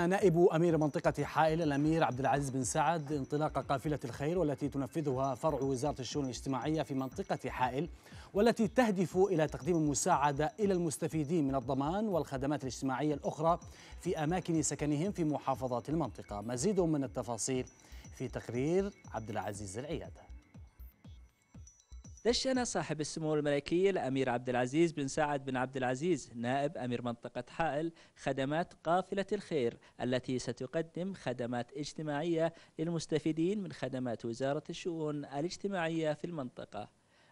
نائب امير منطقه حائل الامير عبد العزيز بن سعد انطلاق قافله الخير والتي تنفذها فرع وزاره الشؤون الاجتماعيه في منطقه حائل والتي تهدف الى تقديم المساعده الى المستفيدين من الضمان والخدمات الاجتماعيه الاخرى في اماكن سكنهم في محافظات المنطقه، مزيد من التفاصيل في تقرير عبد العزيز العياده دشن صاحب السمو الملكي الأمير عبد العزيز بن سعد بن عبد العزيز نائب أمير منطقة حائل خدمات قافلة الخير التي ستقدم خدمات اجتماعية للمستفيدين من خدمات وزارة الشؤون الاجتماعية في المنطقة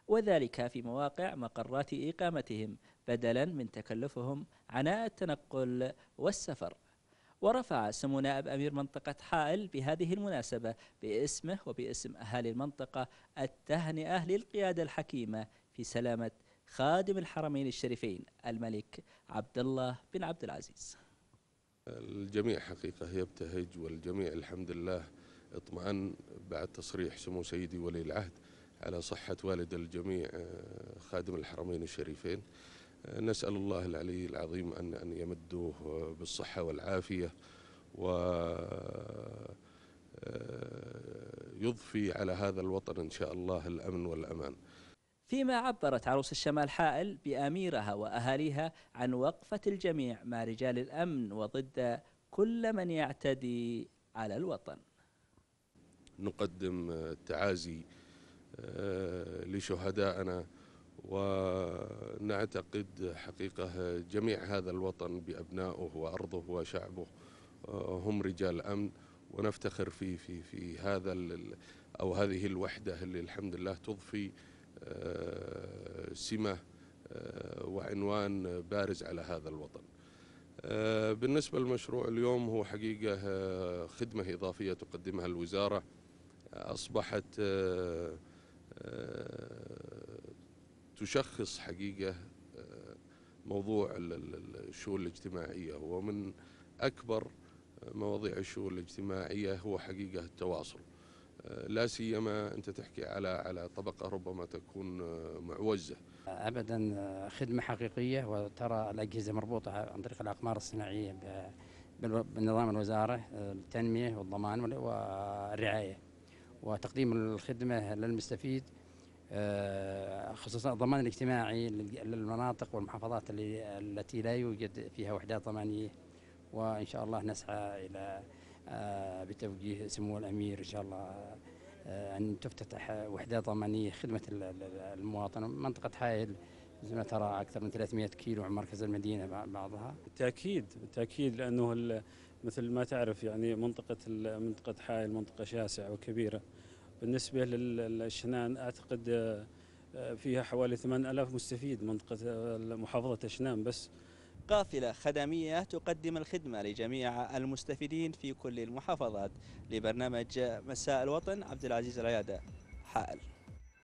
وذلك في مواقع مقرات إقامتهم بدلا من تكلفهم عناء التنقل والسفر ورفع سمو نائب أمير منطقة حائل بهذه المناسبة باسمه وباسم أهالي المنطقة التهنئة للقيادة الحكيمة في سلامة خادم الحرمين الشريفين الملك عبد الله بن عبد العزيز الجميع حقيقة يبتهج والجميع الحمد لله اطمأن بعد تصريح سمو سيدي ولي العهد على صحة والد الجميع آه، خادم الحرمين الشريفين نسأل الله العلي العظيم أن أن يمدوه بالصحة والعافية و آه، يضفي على هذا الوطن إن شاء الله الأمن والأمان فيما عبرت عروس الشمال حائل بأميرها وأهاليها عن وقفة الجميع مع رجال الأمن وضد كل من يعتدي على الوطن نقدم التعازي آه، لشهدائنا ونعتقد حقيقة جميع هذا الوطن بأبنائه وأرضه وشعبه آه، هم رجال أمن ونفتخر في في في هذا أو هذه الوحدة اللي الحمد لله تضفي آه، سمة آه، وعنوان بارز على هذا الوطن بالنسبة للمشروع اليوم هو حقيقة خدمة إضافية تقدمها الوزارة أصبحت تشخص حقيقة آه، موضوع الشؤون الاجتماعية ومن أكبر آه، مواضيع الشؤون الاجتماعية هو حقيقة التواصل آه، لا سيما أنت تحكي على على طبقة ربما تكون معوزة أبدا خدمة حقيقية وترى الأجهزة مربوطة عن طريق الأقمار الصناعية بنظام الوزارة التنمية والضمان والرعاية وتقديم الخدمة للمستفيد خصوصا الضمان الاجتماعي للمناطق والمحافظات التي لا يوجد فيها وحدات ضمانيه وان شاء الله نسعى الى آه، بتوجيه سمو الامير ان شاء الله آه، ان تفتتح وحدات ضمانيه خدمه المواطن منطقه حائل زي ما ترى اكثر من 300 كيلو عن مركز المدينه بعضها بالتاكيد بالتاكيد لانه مثل ما تعرف يعني منطقه منطقه حائل منطقه شاسعه وكبيره بالنسبه للشنان اعتقد فيها حوالي 8000 مستفيد منطقة محافظة أشنام بس قافلة خدمية تقدم الخدمة لجميع المستفيدين في كل المحافظات لبرنامج مساء الوطن عبد العزيز العيادة حائل